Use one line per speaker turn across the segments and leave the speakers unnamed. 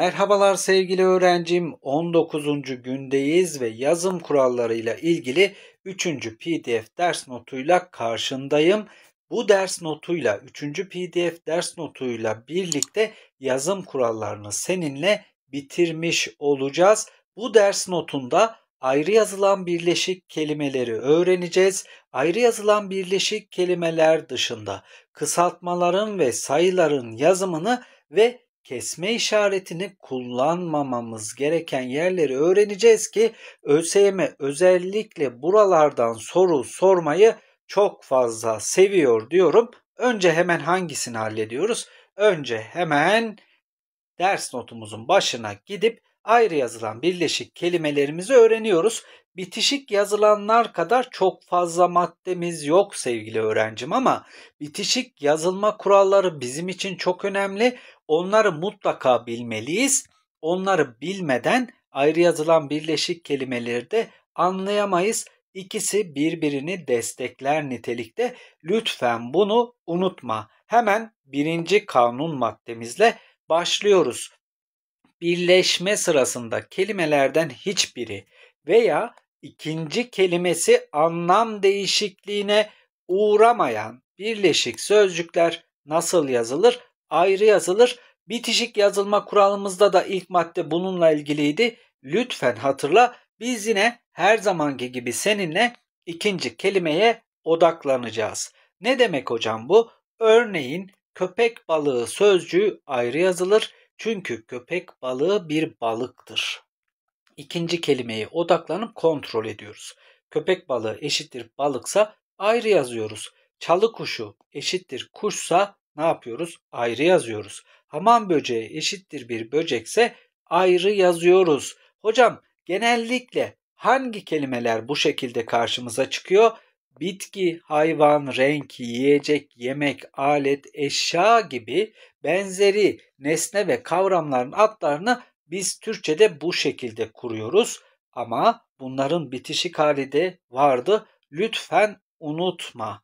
Merhabalar sevgili öğrencim. 19. gündeyiz ve yazım kurallarıyla ilgili 3. PDF ders notuyla karşındayım. Bu ders notuyla 3. PDF ders notuyla birlikte yazım kurallarını seninle bitirmiş olacağız. Bu ders notunda ayrı yazılan birleşik kelimeleri öğreneceğiz. Ayrı yazılan birleşik kelimeler dışında kısaltmaların ve sayıların yazımını ve kesme işaretini kullanmamamız gereken yerleri öğreneceğiz ki ÖSYM özellikle buralardan soru sormayı çok fazla seviyor diyorum. Önce hemen hangisini hallediyoruz? Önce hemen ders notumuzun başına gidip ayrı yazılan birleşik kelimelerimizi öğreniyoruz. Bitişik yazılanlar kadar çok fazla maddemiz yok sevgili öğrencim ama bitişik yazılma kuralları bizim için çok önemli. Onları mutlaka bilmeliyiz. Onları bilmeden ayrı yazılan birleşik kelimeleri de anlayamayız. İkisi birbirini destekler nitelikte. Lütfen bunu unutma. Hemen birinci kanun maddemizle başlıyoruz. Birleşme sırasında kelimelerden hiçbiri veya ikinci kelimesi anlam değişikliğine uğramayan birleşik sözcükler nasıl yazılır? ayrı yazılır. Bitişik yazılma kuralımızda da ilk madde bununla ilgiliydi. Lütfen hatırla biz yine her zamanki gibi seninle ikinci kelimeye odaklanacağız. Ne demek hocam bu? Örneğin köpek balığı sözcüğü ayrı yazılır. Çünkü köpek balığı bir balıktır. İkinci kelimeye odaklanıp kontrol ediyoruz. Köpek balığı eşittir balıksa ayrı yazıyoruz. Çalı kuşu eşittir kuşsa ne yapıyoruz? Ayrı yazıyoruz. Hamam böceği eşittir bir böcekse ayrı yazıyoruz. Hocam genellikle hangi kelimeler bu şekilde karşımıza çıkıyor? Bitki, hayvan, renk, yiyecek, yemek, alet, eşya gibi benzeri nesne ve kavramların adlarını biz Türkçe'de bu şekilde kuruyoruz. Ama bunların bitişik hali de vardı. Lütfen unutma.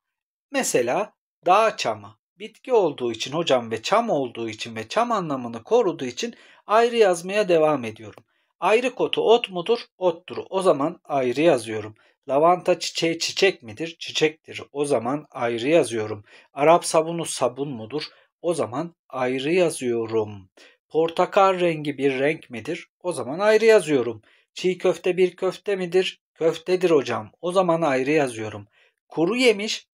Mesela dağ çamı bitki olduğu için hocam ve çam olduğu için ve çam anlamını koruduğu için ayrı yazmaya devam ediyorum. Ayrı kotu ot mudur? Ottur. O zaman ayrı yazıyorum. Lavanta çiçeği çiçek midir? Çiçektir. O zaman ayrı yazıyorum. Arap sabunu sabun mudur? O zaman ayrı yazıyorum. Portakal rengi bir renk midir? O zaman ayrı yazıyorum. Çiğ köfte bir köfte midir? Köftedir hocam. O zaman ayrı yazıyorum. Kuru yemiş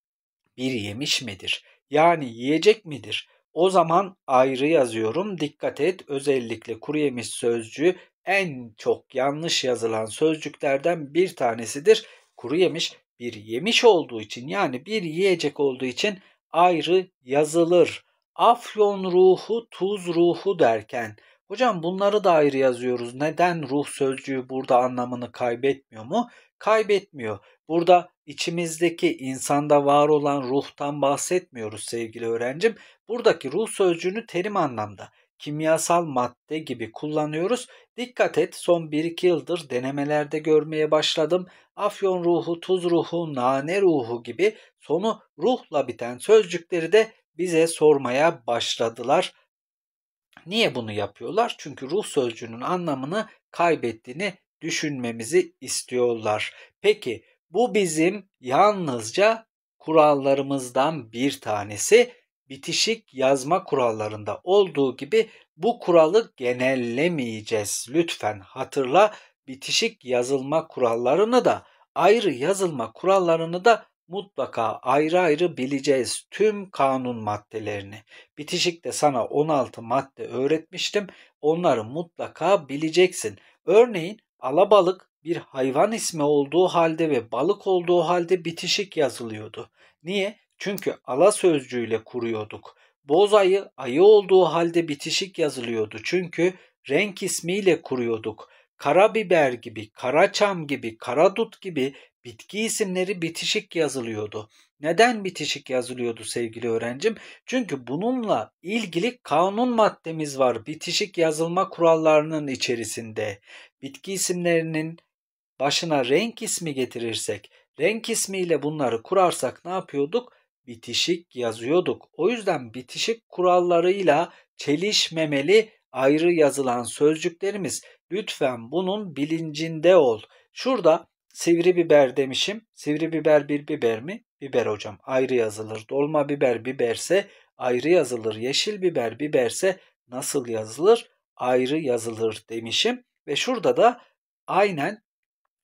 bir yemiş midir? yani yiyecek midir? O zaman ayrı yazıyorum. Dikkat et özellikle kuru yemiş sözcüğü en çok yanlış yazılan sözcüklerden bir tanesidir. Kuru yemiş bir yemiş olduğu için yani bir yiyecek olduğu için ayrı yazılır. Afyon ruhu, tuz ruhu derken hocam bunları da ayrı yazıyoruz. Neden ruh sözcüğü burada anlamını kaybetmiyor mu? kaybetmiyor. Burada içimizdeki insanda var olan ruhtan bahsetmiyoruz sevgili öğrencim. Buradaki ruh sözcüğünü terim anlamda kimyasal madde gibi kullanıyoruz. Dikkat et son 1-2 yıldır denemelerde görmeye başladım. Afyon ruhu, tuz ruhu, nane ruhu gibi sonu ruhla biten sözcükleri de bize sormaya başladılar. Niye bunu yapıyorlar? Çünkü ruh sözcüğünün anlamını kaybettiğini düşünmemizi istiyorlar. Peki bu bizim yalnızca kurallarımızdan bir tanesi bitişik yazma kurallarında olduğu gibi bu kuralı genellemeyeceğiz. Lütfen hatırla bitişik yazılma kurallarını da ayrı yazılma kurallarını da mutlaka ayrı ayrı bileceğiz tüm kanun maddelerini. Bitişikte sana 16 madde öğretmiştim. Onları mutlaka bileceksin. Örneğin Alabalık bir hayvan ismi olduğu halde ve balık olduğu halde bitişik yazılıyordu. Niye? Çünkü ala sözcüğüyle kuruyorduk. Boz ayı ayı olduğu halde bitişik yazılıyordu. Çünkü renk ismiyle kuruyorduk. Karabiber gibi, karaçam gibi, karadut gibi bitki isimleri bitişik yazılıyordu. Neden bitişik yazılıyordu sevgili öğrencim? Çünkü bununla ilgili kanun maddemiz var bitişik yazılma kurallarının içerisinde. Bitki isimlerinin başına renk ismi getirirsek, renk ismiyle bunları kurarsak ne yapıyorduk? Bitişik yazıyorduk. O yüzden bitişik kurallarıyla çelişmemeli ayrı yazılan sözcüklerimiz. Lütfen bunun bilincinde ol. Şurada Sivri biber demişim. Sivri biber bir biber mi? Biber hocam. Ayrı yazılır. Dolma biber biberse ayrı yazılır. Yeşil biber biberse nasıl yazılır? Ayrı yazılır demişim. Ve şurada da aynen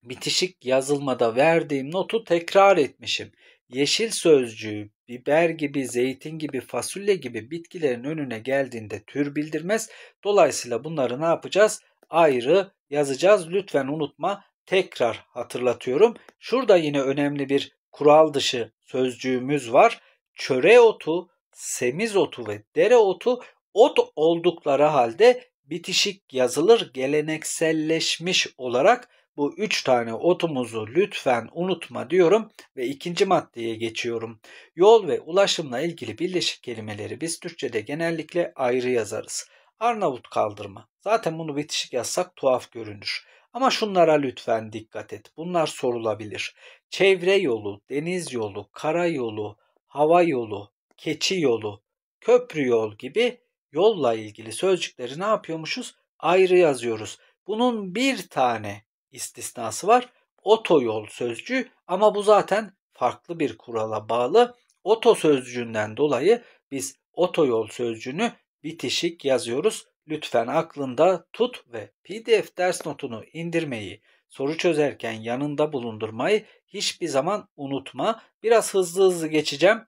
bitişik yazılmada verdiğim notu tekrar etmişim. Yeşil sözcüğü biber gibi, zeytin gibi, fasulye gibi bitkilerin önüne geldiğinde tür bildirmez. Dolayısıyla bunları ne yapacağız? Ayrı yazacağız. Lütfen unutma tekrar hatırlatıyorum. Şurada yine önemli bir kural dışı sözcüğümüz var. Çöre otu, semiz otu ve dere otu ot oldukları halde bitişik yazılır gelenekselleşmiş olarak bu üç tane otumuzu lütfen unutma diyorum ve ikinci maddeye geçiyorum. Yol ve ulaşımla ilgili birleşik kelimeleri biz Türkçe'de genellikle ayrı yazarız. Arnavut kaldırma. Zaten bunu bitişik yazsak tuhaf görünür. Ama şunlara lütfen dikkat et. Bunlar sorulabilir. Çevre yolu, deniz yolu, kara yolu, hava yolu, keçi yolu, köprü yol gibi yolla ilgili sözcükleri ne yapıyormuşuz? Ayrı yazıyoruz. Bunun bir tane istisnası var. Otoyol sözcüğü ama bu zaten farklı bir kurala bağlı. Oto sözcüğünden dolayı biz otoyol sözcüğünü bitişik yazıyoruz. Lütfen aklında tut ve PDF ders notunu indirmeyi, soru çözerken yanında bulundurmayı hiçbir zaman unutma. Biraz hızlı hızlı geçeceğim.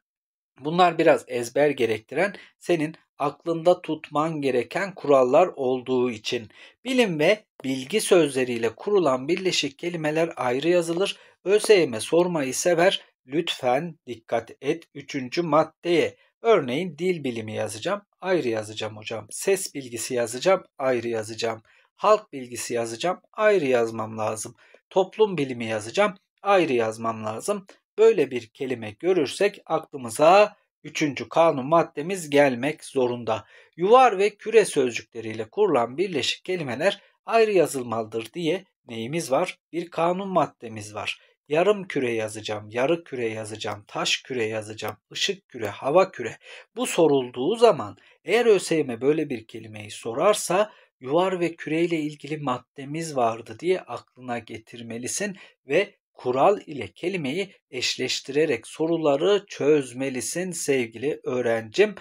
Bunlar biraz ezber gerektiren, senin aklında tutman gereken kurallar olduğu için bilim ve bilgi sözleriyle kurulan birleşik kelimeler ayrı yazılır. ÖSYM sormayı sever. Lütfen dikkat et 3. maddeye. Örneğin dil bilimi yazacağım, ayrı yazacağım hocam. Ses bilgisi yazacağım, ayrı yazacağım. Halk bilgisi yazacağım, ayrı yazmam lazım. Toplum bilimi yazacağım, ayrı yazmam lazım. Böyle bir kelime görürsek aklımıza üçüncü kanun maddemiz gelmek zorunda. Yuvar ve küre sözcükleriyle kurulan birleşik kelimeler ayrı yazılmalıdır diye neyimiz var? Bir kanun maddemiz var yarım küre yazacağım, yarı küre yazacağım, taş küre yazacağım, ışık küre, hava küre. Bu sorulduğu zaman eğer ÖSYM böyle bir kelimeyi sorarsa yuvar ve küreyle ilgili maddemiz vardı diye aklına getirmelisin ve kural ile kelimeyi eşleştirerek soruları çözmelisin sevgili öğrencim.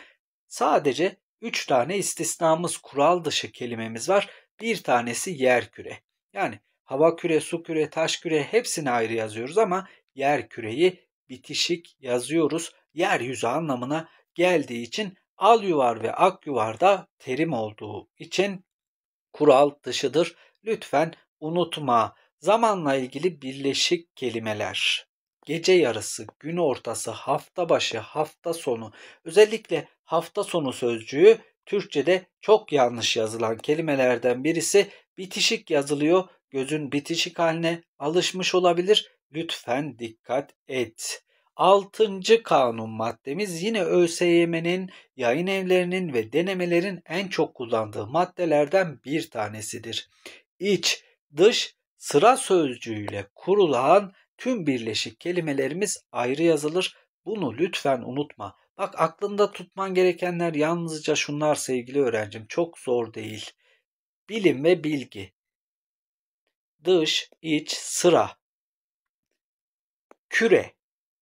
Sadece 3 tane istisnamız kural dışı kelimemiz var. Bir tanesi yer küre. Yani hava küre, su küre, taş küre hepsini ayrı yazıyoruz ama yer küreyi bitişik yazıyoruz. Yeryüzü anlamına geldiği için al yuvar ve ak yuvar da terim olduğu için kural dışıdır. Lütfen unutma. Zamanla ilgili birleşik kelimeler. Gece yarısı, gün ortası, hafta başı, hafta sonu. Özellikle hafta sonu sözcüğü Türkçe'de çok yanlış yazılan kelimelerden birisi bitişik yazılıyor Gözün bitişik haline alışmış olabilir. Lütfen dikkat et. Altıncı kanun maddemiz yine ÖSYM'nin yayın evlerinin ve denemelerin en çok kullandığı maddelerden bir tanesidir. İç, dış, sıra sözcüğüyle kurulan tüm birleşik kelimelerimiz ayrı yazılır. Bunu lütfen unutma. Bak aklında tutman gerekenler yalnızca şunlar sevgili öğrencim çok zor değil. Bilim ve bilgi, dış, iç, sıra, küre.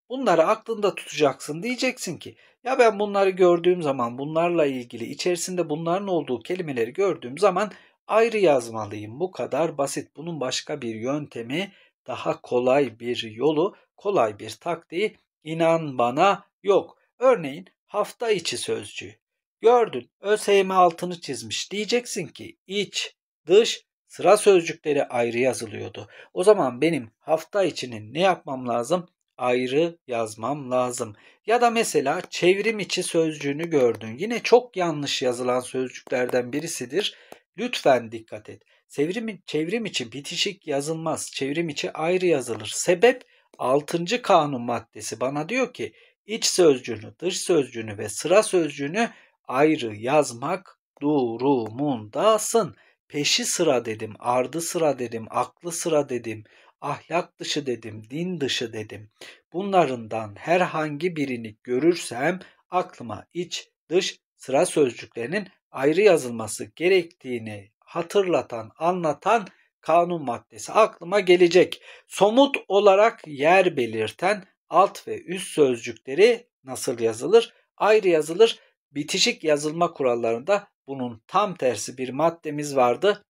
Bunları aklında tutacaksın. Diyeceksin ki ya ben bunları gördüğüm zaman bunlarla ilgili içerisinde bunların olduğu kelimeleri gördüğüm zaman ayrı yazmalıyım. Bu kadar basit. Bunun başka bir yöntemi, daha kolay bir yolu, kolay bir taktiği inan bana yok. Örneğin hafta içi sözcüğü. Gördün ÖSYM altını çizmiş. Diyeceksin ki iç, dış, Sıra sözcükleri ayrı yazılıyordu. O zaman benim hafta içinin ne yapmam lazım? Ayrı yazmam lazım. Ya da mesela çevrim içi sözcüğünü gördün. Yine çok yanlış yazılan sözcüklerden birisidir. Lütfen dikkat et. Çevrim, çevrim içi bitişik yazılmaz. Çevrim içi ayrı yazılır. Sebep 6. kanun maddesi bana diyor ki iç sözcüğünü, dış sözcüğünü ve sıra sözcüğünü ayrı yazmak durumundasın. Peşi sıra dedim, ardı sıra dedim, aklı sıra dedim, ahlak dışı dedim, din dışı dedim. Bunlarından herhangi birini görürsem aklıma iç, dış, sıra sözcüklerinin ayrı yazılması gerektiğini hatırlatan, anlatan kanun maddesi aklıma gelecek. Somut olarak yer belirten alt ve üst sözcükleri nasıl yazılır? Ayrı yazılır. Bitişik yazılma kurallarında bunun tam tersi bir maddemiz vardı.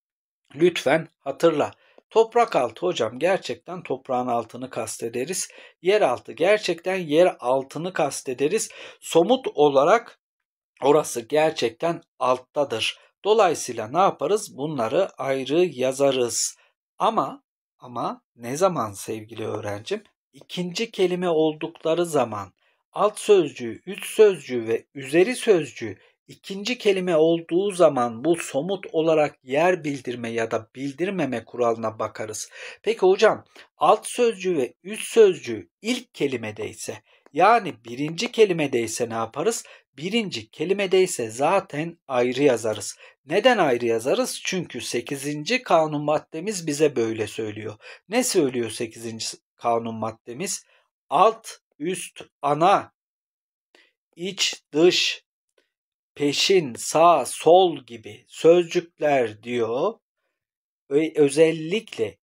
Lütfen hatırla. Toprak altı hocam gerçekten toprağın altını kastederiz. Yer altı gerçekten yer altını kastederiz. Somut olarak orası gerçekten alttadır. Dolayısıyla ne yaparız? Bunları ayrı yazarız. Ama ama ne zaman sevgili öğrencim? İkinci kelime oldukları zaman alt sözcüğü, üst sözcüğü ve üzeri sözcüğü İkinci kelime olduğu zaman bu somut olarak yer bildirme ya da bildirmeme kuralına bakarız. Peki hocam alt sözcü ve üst sözcü ilk kelimede ise yani birinci kelimede ise ne yaparız? Birinci kelimede ise zaten ayrı yazarız. Neden ayrı yazarız? Çünkü 8. kanun maddemiz bize böyle söylüyor. Ne söylüyor 8. kanun maddemiz? Alt, üst, ana, iç, dış, peşin, sağ, sol gibi sözcükler diyor. Ve özellikle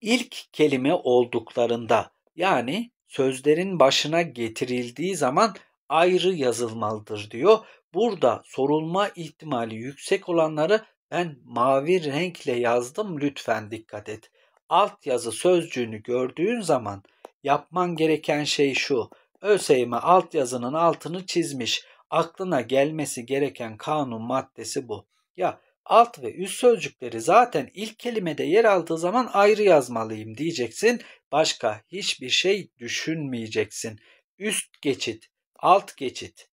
ilk kelime olduklarında yani sözlerin başına getirildiği zaman ayrı yazılmalıdır diyor. Burada sorulma ihtimali yüksek olanları ben mavi renkle yazdım lütfen dikkat et. Alt yazı sözcüğünü gördüğün zaman yapman gereken şey şu. ÖSYM alt yazının altını çizmiş aklına gelmesi gereken kanun maddesi bu. Ya alt ve üst sözcükleri zaten ilk kelimede yer aldığı zaman ayrı yazmalıyım diyeceksin. Başka hiçbir şey düşünmeyeceksin. Üst geçit, alt geçit.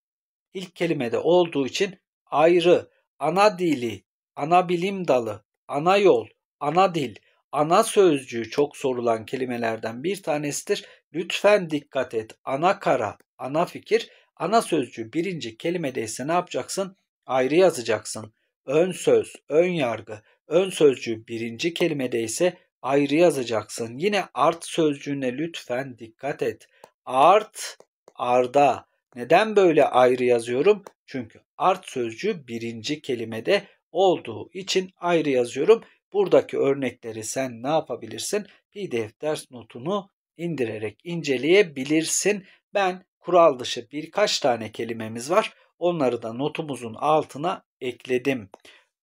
İlk kelimede olduğu için ayrı, ana dili, ana bilim dalı, ana yol, ana dil, ana sözcüğü çok sorulan kelimelerden bir tanesidir. Lütfen dikkat et. Ana kara, ana fikir, Ana sözcüğü birinci kelimedeyse ne yapacaksın? Ayrı yazacaksın. Ön söz, ön yargı, ön sözcüğü birinci kelimedeyse ayrı yazacaksın. Yine art sözcüğüne lütfen dikkat et. Art, arda. Neden böyle ayrı yazıyorum? Çünkü art sözcüğü birinci kelimede olduğu için ayrı yazıyorum. Buradaki örnekleri sen ne yapabilirsin? PDF ders notunu indirerek inceleyebilirsin. Ben kural dışı birkaç tane kelimemiz var. Onları da notumuzun altına ekledim.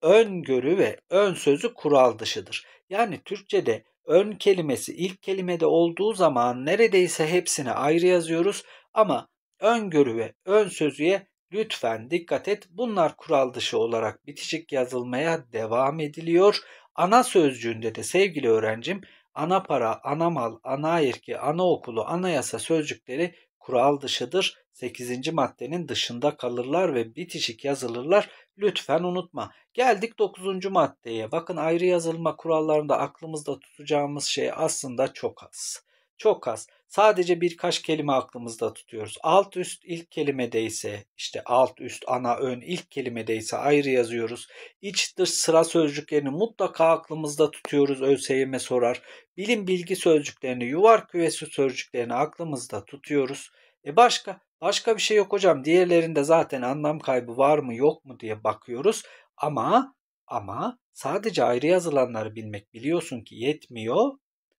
Öngörü ve ön sözü kural dışıdır. Yani Türkçe'de ön kelimesi ilk kelimede olduğu zaman neredeyse hepsini ayrı yazıyoruz ama öngörü ve ön sözüye lütfen dikkat et. Bunlar kural dışı olarak bitişik yazılmaya devam ediliyor. Ana sözcüğünde de sevgili öğrencim ana para, ana mal, ana erki, ana okulu, anayasa sözcükleri kural dışıdır. 8. maddenin dışında kalırlar ve bitişik yazılırlar. Lütfen unutma. Geldik 9. maddeye. Bakın ayrı yazılma kurallarında aklımızda tutacağımız şey aslında çok az. Çok az. Sadece birkaç kelime aklımızda tutuyoruz. Alt üst ilk kelimede ise işte alt üst ana ön ilk kelimede ise ayrı yazıyoruz. İç dış sıra sözcüklerini mutlaka aklımızda tutuyoruz. ÖSYM sorar. Bilim bilgi sözcüklerini yuvar kümesi sözcüklerini aklımızda tutuyoruz. E başka başka bir şey yok hocam. Diğerlerinde zaten anlam kaybı var mı yok mu diye bakıyoruz. Ama ama sadece ayrı yazılanları bilmek biliyorsun ki yetmiyor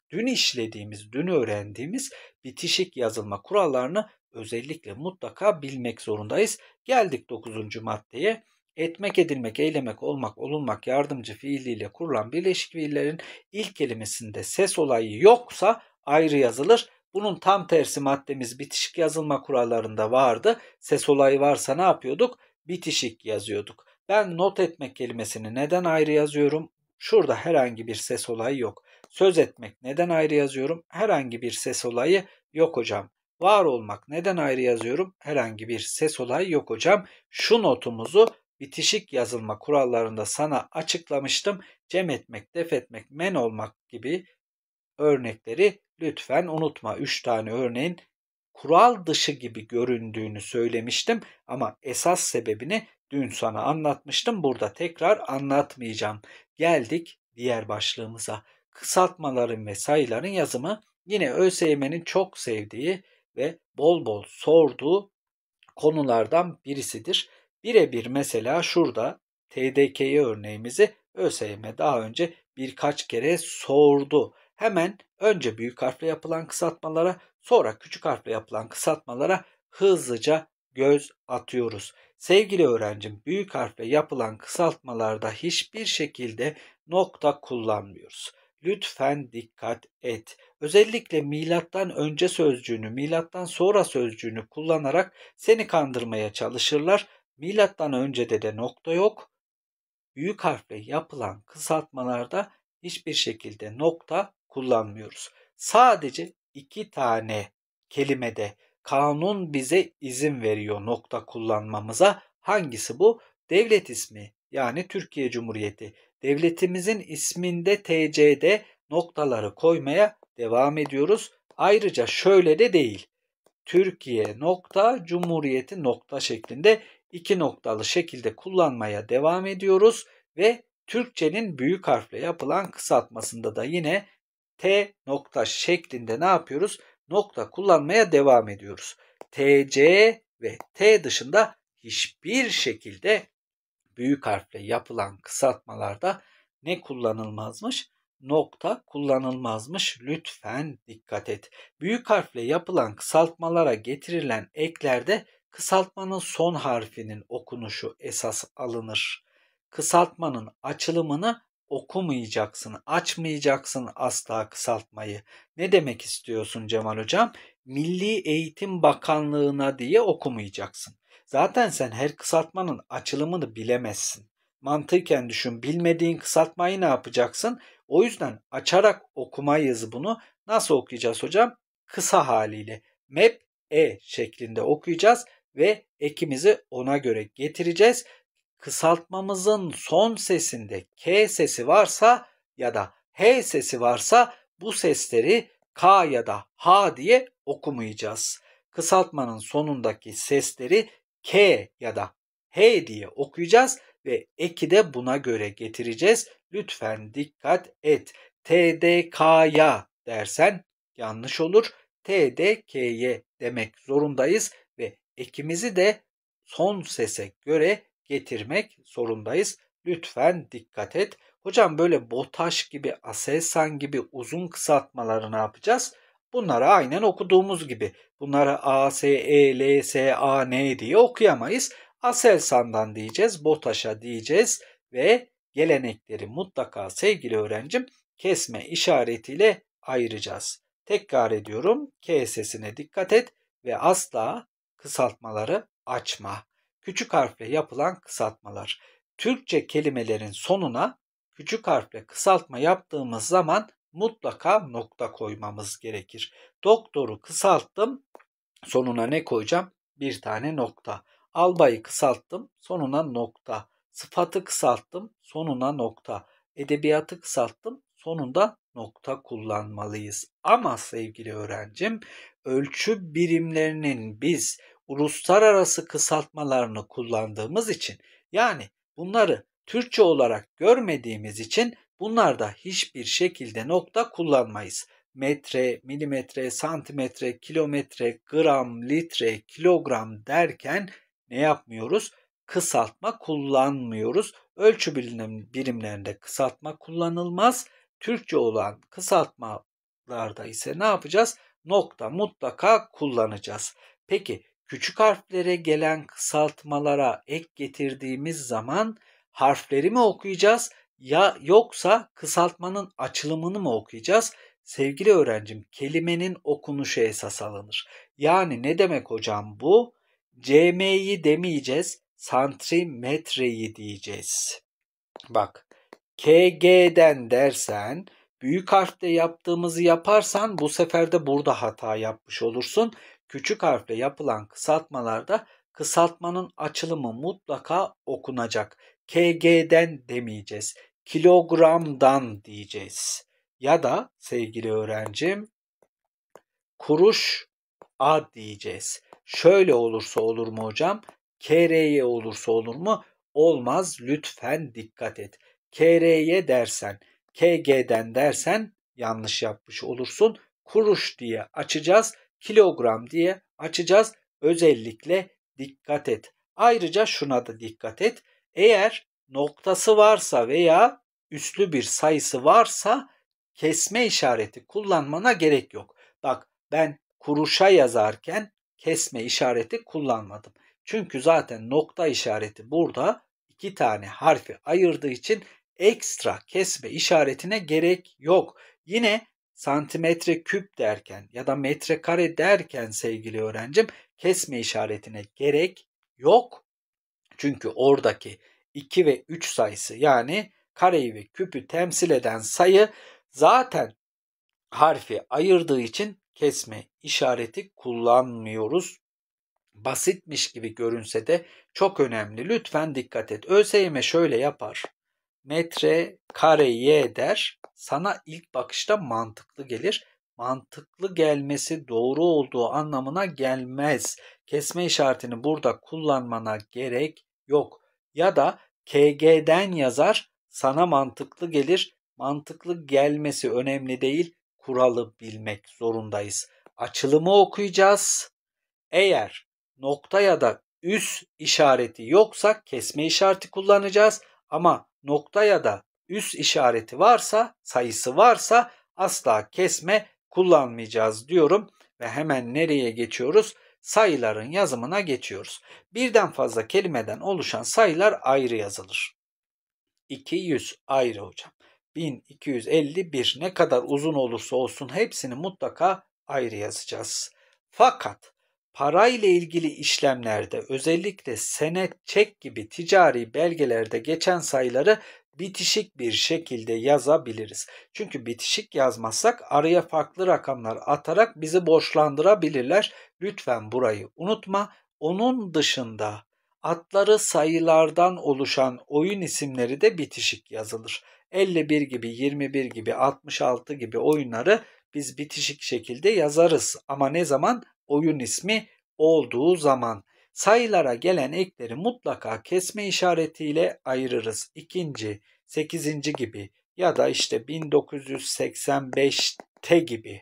dün işlediğimiz, dün öğrendiğimiz bitişik yazılma kurallarını özellikle mutlaka bilmek zorundayız. Geldik 9. maddeye. Etmek, edilmek, eylemek, olmak, olunmak yardımcı fiiliyle kurulan birleşik fiillerin ilk kelimesinde ses olayı yoksa ayrı yazılır. Bunun tam tersi maddemiz bitişik yazılma kurallarında vardı. Ses olayı varsa ne yapıyorduk? Bitişik yazıyorduk. Ben not etmek kelimesini neden ayrı yazıyorum? Şurada herhangi bir ses olayı yok. Söz etmek neden ayrı yazıyorum? Herhangi bir ses olayı yok hocam. Var olmak neden ayrı yazıyorum? Herhangi bir ses olayı yok hocam. Şu notumuzu bitişik yazılma kurallarında sana açıklamıştım. Cem etmek, def etmek, men olmak gibi örnekleri lütfen unutma. 3 tane örneğin kural dışı gibi göründüğünü söylemiştim ama esas sebebini dün sana anlatmıştım. Burada tekrar anlatmayacağım. Geldik diğer başlığımıza kısaltmaların ve sayıların yazımı yine ÖSYM'nin çok sevdiği ve bol bol sorduğu konulardan birisidir. Birebir mesela şurada TDK'ye örneğimizi ÖSYM daha önce birkaç kere sordu. Hemen önce büyük harfle yapılan kısaltmalara sonra küçük harfle yapılan kısaltmalara hızlıca göz atıyoruz. Sevgili öğrencim büyük harfle yapılan kısaltmalarda hiçbir şekilde nokta kullanmıyoruz lütfen dikkat et. Özellikle milattan önce sözcüğünü, milattan sonra sözcüğünü kullanarak seni kandırmaya çalışırlar. Milattan öncede de de nokta yok. Büyük harfle yapılan kısaltmalarda hiçbir şekilde nokta kullanmıyoruz. Sadece iki tane kelimede kanun bize izin veriyor nokta kullanmamıza. Hangisi bu? Devlet ismi yani Türkiye Cumhuriyeti devletimizin isminde TC'de noktaları koymaya devam ediyoruz. Ayrıca şöyle de değil. Türkiye nokta Cumhuriyeti nokta şeklinde iki noktalı şekilde kullanmaya devam ediyoruz ve Türkçenin büyük harfle yapılan kısaltmasında da yine T nokta şeklinde ne yapıyoruz? Nokta kullanmaya devam ediyoruz. TC ve T dışında hiçbir şekilde büyük harfle yapılan kısaltmalarda ne kullanılmazmış? Nokta kullanılmazmış. Lütfen dikkat et. Büyük harfle yapılan kısaltmalara getirilen eklerde kısaltmanın son harfinin okunuşu esas alınır. Kısaltmanın açılımını okumayacaksın, açmayacaksın asla kısaltmayı. Ne demek istiyorsun Cemal Hocam? Milli Eğitim Bakanlığı'na diye okumayacaksın. Zaten sen her kısaltmanın açılımını bilemezsin. Mantıken düşün bilmediğin kısaltmayı ne yapacaksın? O yüzden açarak okuma okumayız bunu. Nasıl okuyacağız hocam? Kısa haliyle. Map E şeklinde okuyacağız ve ekimizi ona göre getireceğiz. Kısaltmamızın son sesinde K sesi varsa ya da H sesi varsa bu sesleri K ya da H diye okumayacağız. Kısaltmanın sonundaki sesleri K ya da H diye okuyacağız ve eki de buna göre getireceğiz. Lütfen dikkat et. TDK'ya dersen yanlış olur. TDK'ye demek zorundayız ve ekimizi de son sese göre getirmek zorundayız. Lütfen dikkat et. Hocam böyle BOTAŞ gibi, ASELSAN gibi uzun kısaltmaları ne yapacağız? Bunları aynen okuduğumuz gibi. Bunları A, S, E, L, S, A, N diye okuyamayız. Aselsan'dan diyeceğiz, BOTAŞ'a diyeceğiz ve gelenekleri mutlaka sevgili öğrencim kesme işaretiyle ayıracağız. Tekrar ediyorum. K sesine dikkat et ve asla kısaltmaları açma. Küçük harfle yapılan kısaltmalar. Türkçe kelimelerin sonuna küçük harfle kısaltma yaptığımız zaman mutlaka nokta koymamız gerekir. Doktoru kısalttım. Sonuna ne koyacağım? Bir tane nokta. Albayı kısalttım. Sonuna nokta. Sıfatı kısalttım. Sonuna nokta. Edebiyatı kısalttım. Sonunda nokta kullanmalıyız. Ama sevgili öğrencim ölçü birimlerinin biz uluslararası kısaltmalarını kullandığımız için yani bunları Türkçe olarak görmediğimiz için Bunlarda hiçbir şekilde nokta kullanmayız. Metre, milimetre, santimetre, kilometre, gram, litre, kilogram derken ne yapmıyoruz? Kısaltma kullanmıyoruz. Ölçü birimlerinde kısaltma kullanılmaz. Türkçe olan kısaltmalarda ise ne yapacağız? Nokta mutlaka kullanacağız. Peki küçük harflere gelen kısaltmalara ek getirdiğimiz zaman harfleri mi okuyacağız ya yoksa kısaltmanın açılımını mı okuyacağız? Sevgili öğrencim, kelimenin okunuşu esas alınır. Yani ne demek hocam bu? CM'yi demeyeceğiz, santimetreyi diyeceğiz. Bak, KG'den dersen, büyük harfle yaptığımızı yaparsan bu sefer de burada hata yapmış olursun. Küçük harfle yapılan kısaltmalarda kısaltmanın açılımı mutlaka okunacak. KG'den demeyeceğiz. Kilogramdan diyeceğiz. Ya da sevgili öğrencim kuruş a diyeceğiz. Şöyle olursa olur mu hocam? KRY olursa olur mu? Olmaz lütfen dikkat et. KRY dersen, KG'den dersen yanlış yapmış olursun. Kuruş diye açacağız, kilogram diye açacağız. Özellikle dikkat et. Ayrıca şuna da dikkat et. Eğer noktası varsa veya üstlü bir sayısı varsa kesme işareti kullanmana gerek yok. Bak ben kuruşa yazarken kesme işareti kullanmadım. Çünkü zaten nokta işareti burada iki tane harfi ayırdığı için ekstra kesme işaretine gerek yok. Yine santimetre küp derken ya da metre kare derken sevgili öğrencim kesme işaretine gerek yok. Çünkü oradaki 2 ve 3 sayısı yani kareyi ve küpü temsil eden sayı zaten harfi ayırdığı için kesme işareti kullanmıyoruz. Basitmiş gibi görünse de çok önemli. Lütfen dikkat et. ÖSYM şöyle yapar. Metre kare y der. Sana ilk bakışta mantıklı gelir. Mantıklı gelmesi doğru olduğu anlamına gelmez. Kesme işaretini burada kullanmana gerek yok. Ya da KG'den yazar sana mantıklı gelir. Mantıklı gelmesi önemli değil. Kuralı bilmek zorundayız. Açılımı okuyacağız. Eğer nokta ya da üs işareti yoksa kesme işareti kullanacağız. Ama nokta ya da üs işareti varsa, sayısı varsa asla kesme kullanmayacağız diyorum ve hemen nereye geçiyoruz? sayıların yazımına geçiyoruz. Birden fazla kelimeden oluşan sayılar ayrı yazılır. 200 ayrı hocam. 1251 ne kadar uzun olursa olsun hepsini mutlaka ayrı yazacağız. Fakat Parayla ilgili işlemlerde özellikle senet, çek gibi ticari belgelerde geçen sayıları bitişik bir şekilde yazabiliriz. Çünkü bitişik yazmazsak araya farklı rakamlar atarak bizi borçlandırabilirler. Lütfen burayı unutma. Onun dışında atları sayılardan oluşan oyun isimleri de bitişik yazılır. 51 gibi, 21 gibi, 66 gibi oyunları biz bitişik şekilde yazarız. Ama ne zaman? oyun ismi olduğu zaman sayılara gelen ekleri mutlaka kesme işaretiyle ayırırız. İkinci, sekizinci gibi ya da işte 1985 T gibi.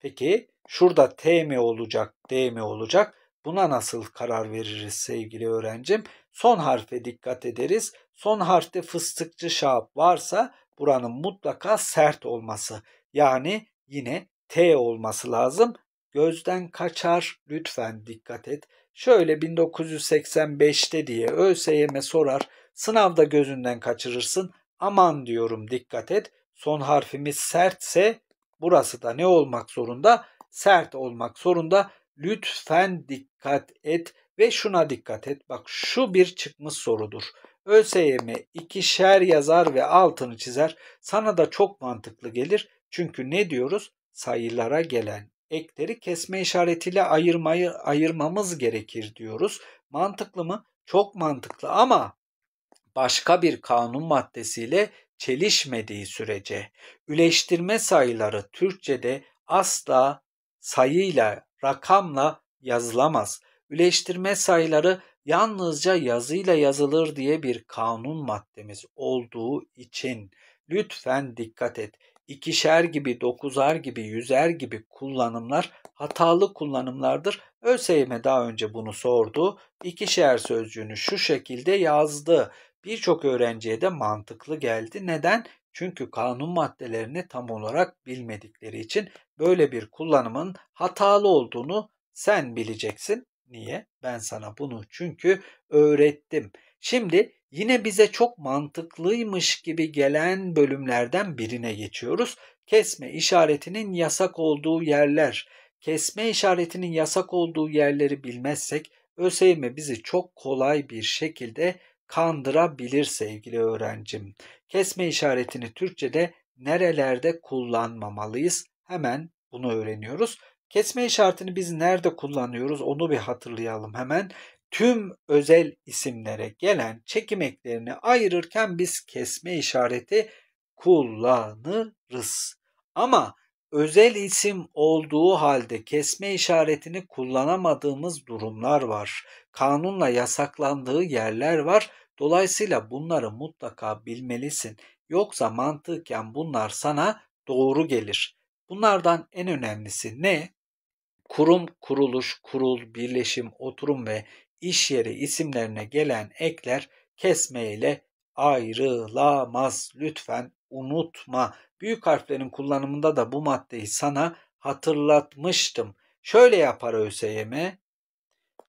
Peki şurada T mi olacak, D mi olacak? Buna nasıl karar veririz sevgili öğrencim? Son harfe dikkat ederiz. Son harfte fıstıkçı şap varsa buranın mutlaka sert olması. Yani yine T olması lazım gözden kaçar lütfen dikkat et. Şöyle 1985'te diye ÖSYM sorar sınavda gözünden kaçırırsın aman diyorum dikkat et. Son harfimiz sertse burası da ne olmak zorunda? Sert olmak zorunda. Lütfen dikkat et ve şuna dikkat et. Bak şu bir çıkmış sorudur. ÖSYM ikişer yazar ve altını çizer. Sana da çok mantıklı gelir. Çünkü ne diyoruz? Sayılara gelen ekleri kesme işaretiyle ayırmayı ayırmamız gerekir diyoruz. Mantıklı mı? Çok mantıklı ama başka bir kanun maddesiyle çelişmediği sürece üleştirme sayıları Türkçede asla sayıyla, rakamla yazılamaz. Üleştirme sayıları yalnızca yazıyla yazılır diye bir kanun maddemiz olduğu için lütfen dikkat et ikişer gibi, dokuzar gibi, yüzer gibi kullanımlar hatalı kullanımlardır. ÖSYM daha önce bunu sordu. İkişer sözcüğünü şu şekilde yazdı. Birçok öğrenciye de mantıklı geldi. Neden? Çünkü kanun maddelerini tam olarak bilmedikleri için böyle bir kullanımın hatalı olduğunu sen bileceksin. Niye? Ben sana bunu çünkü öğrettim. Şimdi yine bize çok mantıklıymış gibi gelen bölümlerden birine geçiyoruz. Kesme işaretinin yasak olduğu yerler. Kesme işaretinin yasak olduğu yerleri bilmezsek ÖSYM bizi çok kolay bir şekilde kandırabilir sevgili öğrencim. Kesme işaretini Türkçe'de nerelerde kullanmamalıyız? Hemen bunu öğreniyoruz. Kesme işaretini biz nerede kullanıyoruz onu bir hatırlayalım hemen tüm özel isimlere gelen çekimeklerini ayırırken biz kesme işareti kullanırız. Ama özel isim olduğu halde kesme işaretini kullanamadığımız durumlar var. Kanunla yasaklandığı yerler var. Dolayısıyla bunları mutlaka bilmelisin. Yoksa mantıken bunlar sana doğru gelir. Bunlardan en önemlisi ne? Kurum, kuruluş, kurul, birleşim, oturum ve iş yeri isimlerine gelen ekler kesmeyle ayrılamaz. Lütfen unutma. Büyük harflerin kullanımında da bu maddeyi sana hatırlatmıştım. Şöyle yapar ÖSYM.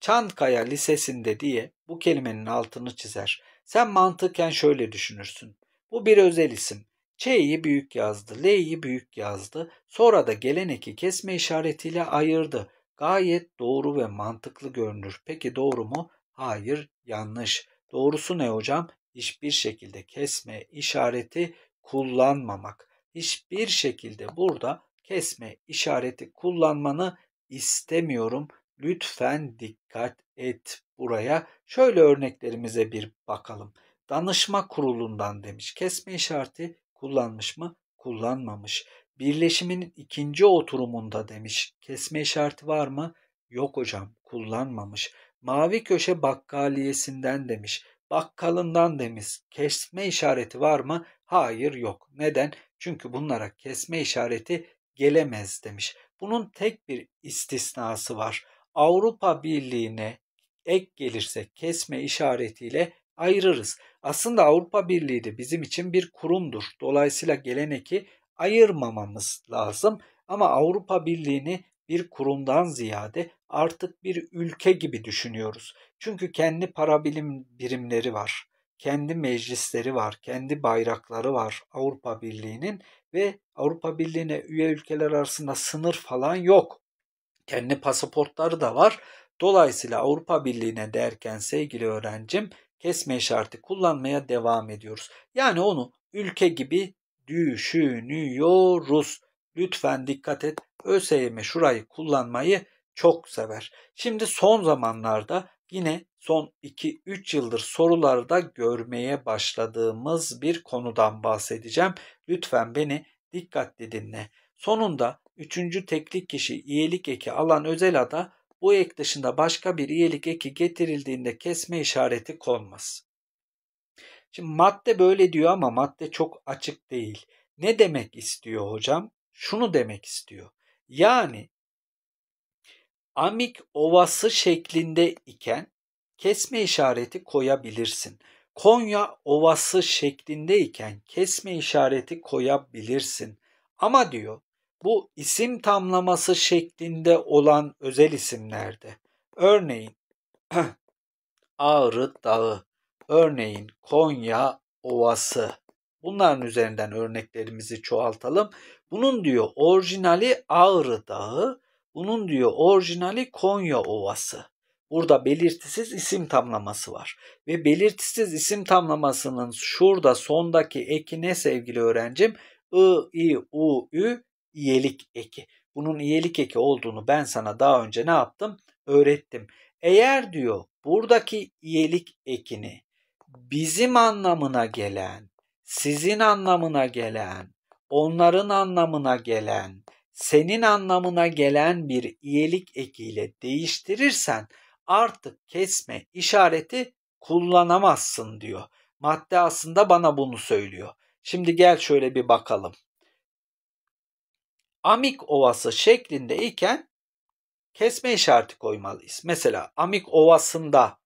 Çankaya Lisesi'nde diye bu kelimenin altını çizer. Sen mantıken şöyle düşünürsün. Bu bir özel isim. Ç'yi büyük yazdı, L'yi büyük yazdı. Sonra da geleneki kesme işaretiyle ayırdı. Gayet doğru ve mantıklı görünür. Peki doğru mu? Hayır, yanlış. Doğrusu ne hocam? Hiçbir şekilde kesme işareti kullanmamak. Hiçbir şekilde burada kesme işareti kullanmanı istemiyorum. Lütfen dikkat et buraya. Şöyle örneklerimize bir bakalım. Danışma kurulundan demiş. Kesme işareti kullanmış mı? Kullanmamış. Birleşimin ikinci oturumunda demiş. Kesme şartı var mı? Yok hocam kullanmamış. Mavi köşe bakkaliyesinden demiş. Bakkalından demiş. Kesme işareti var mı? Hayır yok. Neden? Çünkü bunlara kesme işareti gelemez demiş. Bunun tek bir istisnası var. Avrupa Birliği'ne ek gelirse kesme işaretiyle ayırırız. Aslında Avrupa Birliği de bizim için bir kurumdur. Dolayısıyla geleneki ayırmamamız lazım. Ama Avrupa Birliği'ni bir kurumdan ziyade artık bir ülke gibi düşünüyoruz. Çünkü kendi para bilim birimleri var, kendi meclisleri var, kendi bayrakları var Avrupa Birliği'nin ve Avrupa Birliği'ne üye ülkeler arasında sınır falan yok. Kendi pasaportları da var. Dolayısıyla Avrupa Birliği'ne derken sevgili öğrencim kesme işareti kullanmaya devam ediyoruz. Yani onu ülke gibi düşünüyoruz. Lütfen dikkat et. ÖSYM şurayı kullanmayı çok sever. Şimdi son zamanlarda yine son 2-3 yıldır sorularda görmeye başladığımız bir konudan bahsedeceğim. Lütfen beni dikkatli dinle. Sonunda 3. teklik kişi iyilik eki alan özel ada bu ek dışında başka bir iyilik eki getirildiğinde kesme işareti konmaz. Şimdi madde böyle diyor ama madde çok açık değil. Ne demek istiyor hocam? Şunu demek istiyor. Yani amik ovası şeklinde iken kesme işareti koyabilirsin. Konya ovası şeklindeyken kesme işareti koyabilirsin. Ama diyor bu isim tamlaması şeklinde olan özel isimlerde. Örneğin Ağrı Dağı, Örneğin Konya Ovası. Bunların üzerinden örneklerimizi çoğaltalım. Bunun diyor orijinali Ağrı Dağı, bunun diyor orijinali Konya Ovası. Burada belirtisiz isim tamlaması var. Ve belirtisiz isim tamlamasının şurada sondaki eki ne sevgili öğrencim? I, I, U, Ü, iyelik eki. Bunun iyelik eki olduğunu ben sana daha önce ne yaptım? Öğrettim. Eğer diyor buradaki iyelik ekini bizim anlamına gelen, sizin anlamına gelen, onların anlamına gelen, senin anlamına gelen bir iyelik ekiyle değiştirirsen artık kesme işareti kullanamazsın diyor. Madde aslında bana bunu söylüyor. Şimdi gel şöyle bir bakalım. Amik Ovası şeklinde iken kesme işareti koymalıyız. Mesela Amik Ovası'nda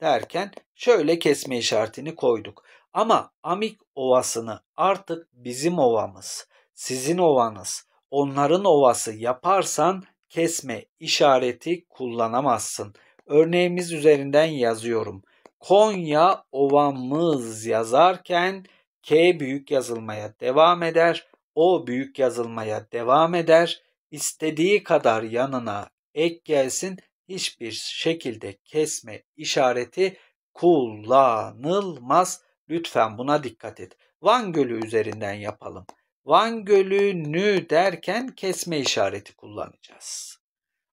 derken şöyle kesme işaretini koyduk. Ama Amik Ovası'nı artık bizim ovamız, sizin ovanız, onların ovası yaparsan kesme işareti kullanamazsın. Örneğimiz üzerinden yazıyorum. Konya ovamız yazarken K büyük yazılmaya devam eder, O büyük yazılmaya devam eder. İstediği kadar yanına ek gelsin hiçbir şekilde kesme işareti kullanılmaz. Lütfen buna dikkat et. Van Gölü üzerinden yapalım. Van Gölü'nü derken kesme işareti kullanacağız.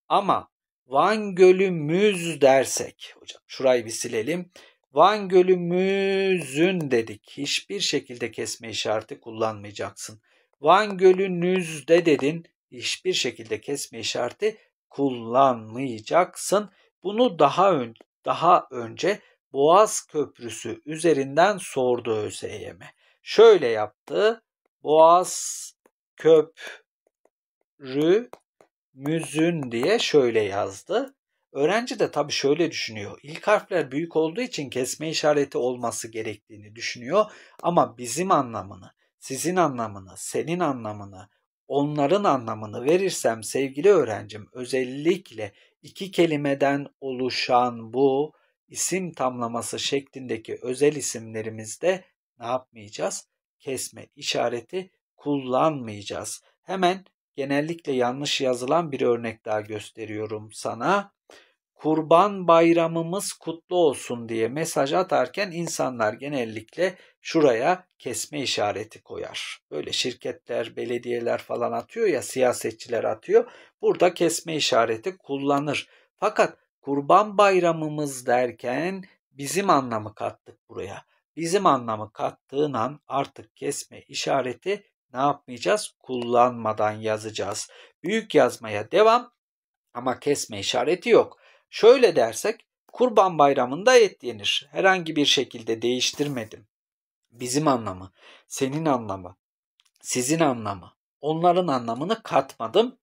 Ama Van Gölü'müz dersek, hocam şurayı bir silelim. Van Gölü'müzün dedik. Hiçbir şekilde kesme işareti kullanmayacaksın. Van Gölü'nüzde dedin. Hiçbir şekilde kesme işareti kullanmayacaksın. Bunu daha ön, daha önce Boğaz Köprüsü üzerinden sordu ÖSYM'e. Şöyle yaptı. Boğaz Köprü müzün diye şöyle yazdı. Öğrenci de tabii şöyle düşünüyor. İlk harfler büyük olduğu için kesme işareti olması gerektiğini düşünüyor. Ama bizim anlamını, sizin anlamını, senin anlamını, onların anlamını verirsem sevgili öğrencim özellikle iki kelimeden oluşan bu isim tamlaması şeklindeki özel isimlerimizde ne yapmayacağız? Kesme işareti kullanmayacağız. Hemen genellikle yanlış yazılan bir örnek daha gösteriyorum sana kurban bayramımız kutlu olsun diye mesaj atarken insanlar genellikle şuraya kesme işareti koyar. Böyle şirketler, belediyeler falan atıyor ya siyasetçiler atıyor. Burada kesme işareti kullanır. Fakat kurban bayramımız derken bizim anlamı kattık buraya. Bizim anlamı kattığın an artık kesme işareti ne yapmayacağız? Kullanmadan yazacağız. Büyük yazmaya devam ama kesme işareti yok. Şöyle dersek Kurban Bayramı'nda et yenir. Herhangi bir şekilde değiştirmedim. Bizim anlamı, senin anlamı, sizin anlamı, onların anlamını katmadım.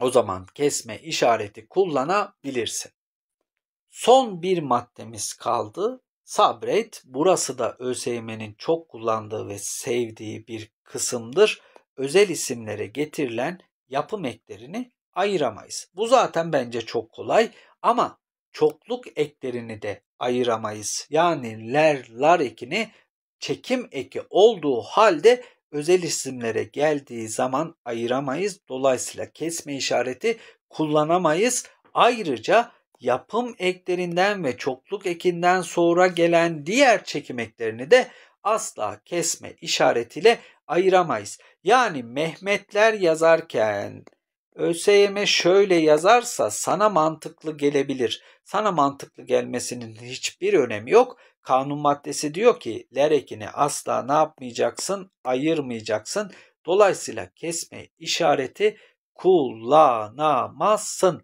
O zaman kesme işareti kullanabilirsin. Son bir maddemiz kaldı. Sabret, burası da ÖSYM'nin çok kullandığı ve sevdiği bir kısımdır. Özel isimlere getirilen yapım eklerini ayıramayız. Bu zaten bence çok kolay ama çokluk eklerini de ayıramayız. Yani ler, lar ekini çekim eki olduğu halde özel isimlere geldiği zaman ayıramayız. Dolayısıyla kesme işareti kullanamayız. Ayrıca yapım eklerinden ve çokluk ekinden sonra gelen diğer çekim eklerini de asla kesme işaretiyle ayıramayız. Yani Mehmetler yazarken ÖSYM şöyle yazarsa sana mantıklı gelebilir. Sana mantıklı gelmesinin hiçbir önemi yok. Kanun maddesi diyor ki lerekini asla ne yapmayacaksın? Ayırmayacaksın. Dolayısıyla kesme işareti kullanamazsın.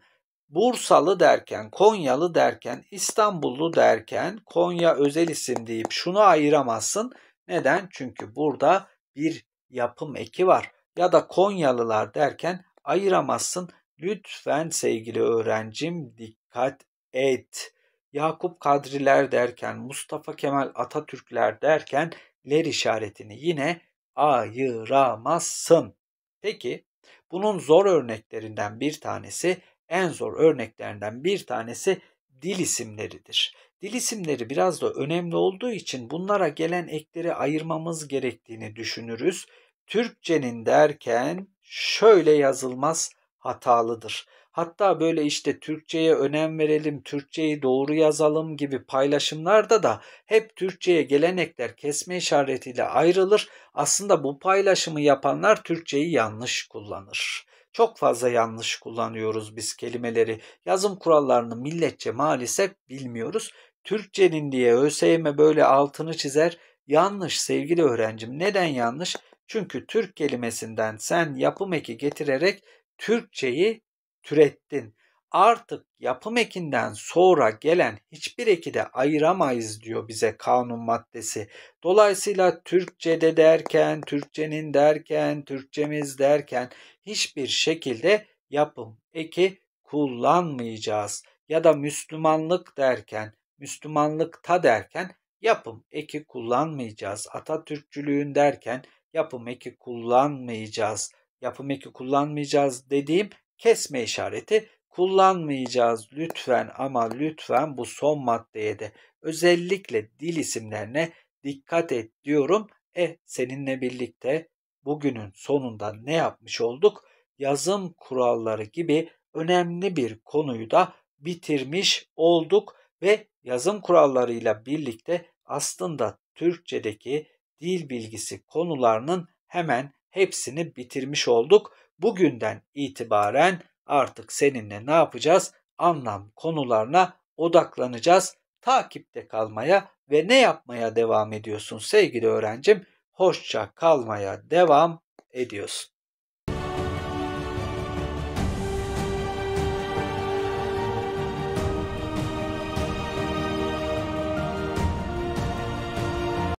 Bursalı derken, Konyalı derken, İstanbullu derken Konya özel isim deyip şunu ayıramazsın. Neden? Çünkü burada bir yapım eki var. Ya da Konyalılar derken ayıramazsın. Lütfen sevgili öğrencim dikkat et. Yakup Kadriler derken, Mustafa Kemal Atatürkler derken ler işaretini yine ayıramazsın. Peki bunun zor örneklerinden bir tanesi, en zor örneklerinden bir tanesi dil isimleridir. Dil isimleri biraz da önemli olduğu için bunlara gelen ekleri ayırmamız gerektiğini düşünürüz. Türkçenin derken şöyle yazılmaz hatalıdır. Hatta böyle işte Türkçeye önem verelim, Türkçeyi doğru yazalım gibi paylaşımlarda da hep Türkçeye gelenekler kesme işaretiyle ayrılır. Aslında bu paylaşımı yapanlar Türkçeyi yanlış kullanır. Çok fazla yanlış kullanıyoruz biz kelimeleri. Yazım kurallarını milletçe maalesef bilmiyoruz. Türkçenin diye ÖSYM böyle altını çizer. Yanlış sevgili öğrencim. Neden yanlış? Çünkü Türk kelimesinden sen yapım eki getirerek Türkçeyi türettin. Artık yapım ekinden sonra gelen hiçbir eki de ayıramayız diyor bize kanun maddesi. Dolayısıyla Türkçede derken, Türkçenin derken, Türkçemiz derken hiçbir şekilde yapım eki kullanmayacağız. Ya da Müslümanlık derken, Müslümanlıkta derken yapım eki kullanmayacağız. Atatürkçülüğün derken yapım eki kullanmayacağız. Yapım eki kullanmayacağız dediğim kesme işareti kullanmayacağız lütfen ama lütfen bu son maddeye de özellikle dil isimlerine dikkat et diyorum. E seninle birlikte bugünün sonunda ne yapmış olduk? Yazım kuralları gibi önemli bir konuyu da bitirmiş olduk ve yazım kurallarıyla birlikte aslında Türkçedeki dil bilgisi konularının hemen hepsini bitirmiş olduk. Bugünden itibaren artık seninle ne yapacağız? Anlam konularına odaklanacağız. Takipte kalmaya ve ne yapmaya devam ediyorsun sevgili öğrencim? Hoşça kalmaya devam ediyorsun.